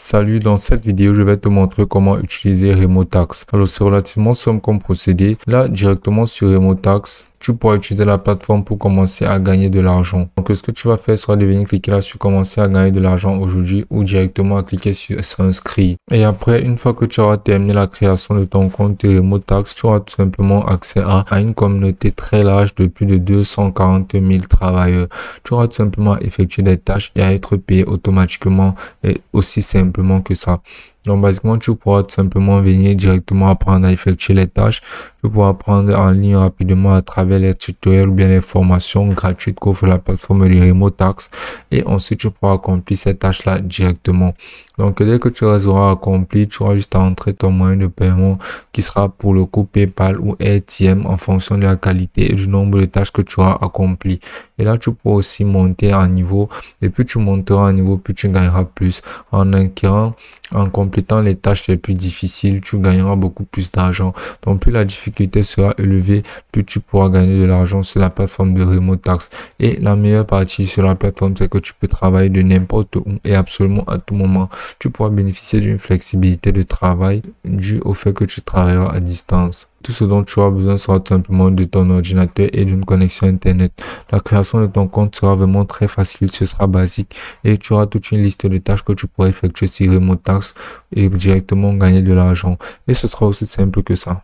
Salut, dans cette vidéo, je vais te montrer comment utiliser Remotax. Alors, c'est relativement simple comme procédé. Là, directement sur Remotax, tu pourras utiliser la plateforme pour commencer à gagner de l'argent. Donc ce que tu vas faire sera de venir cliquer là sur commencer à gagner de l'argent aujourd'hui ou directement à cliquer sur s'inscrire. Et après, une fois que tu auras terminé la création de ton compte Remote motax tu auras tout simplement accès à, une communauté très large de plus de 240 000 travailleurs. Tu auras tout simplement effectué des tâches et à être payé automatiquement et aussi simplement que ça. Donc, basiquement, tu pourras tout simplement venir directement apprendre à effectuer les tâches. Tu pourras apprendre en ligne rapidement à travers les tutoriels ou bien les formations gratuites qu'offre la plateforme du Remote Et ensuite, tu pourras accomplir ces tâches-là directement. Donc, dès que tu les auras accompli tu auras juste à entrer ton moyen de paiement qui sera pour le coup PayPal ou ATM en fonction de la qualité et du nombre de tâches que tu auras accompli Et là, tu pourras aussi monter en niveau et puis tu monteras un niveau, puis tu gagneras plus en acquérant, en complétant les tâches les plus difficiles, tu gagneras beaucoup plus d'argent. Donc plus la difficulté sera élevée, plus tu pourras gagner de l'argent sur la plateforme de Remote Tax. Et la meilleure partie sur la plateforme, c'est que tu peux travailler de n'importe où et absolument à tout moment. Tu pourras bénéficier d'une flexibilité de travail due au fait que tu travailleras à distance. Tout ce dont tu auras besoin sera simplement de ton ordinateur et d'une connexion Internet. La création de ton compte sera vraiment très facile, ce sera basique et tu auras toute une liste de tâches que tu pourras effectuer sur Remote Tax et directement gagner de l'argent. Et ce sera aussi simple que ça.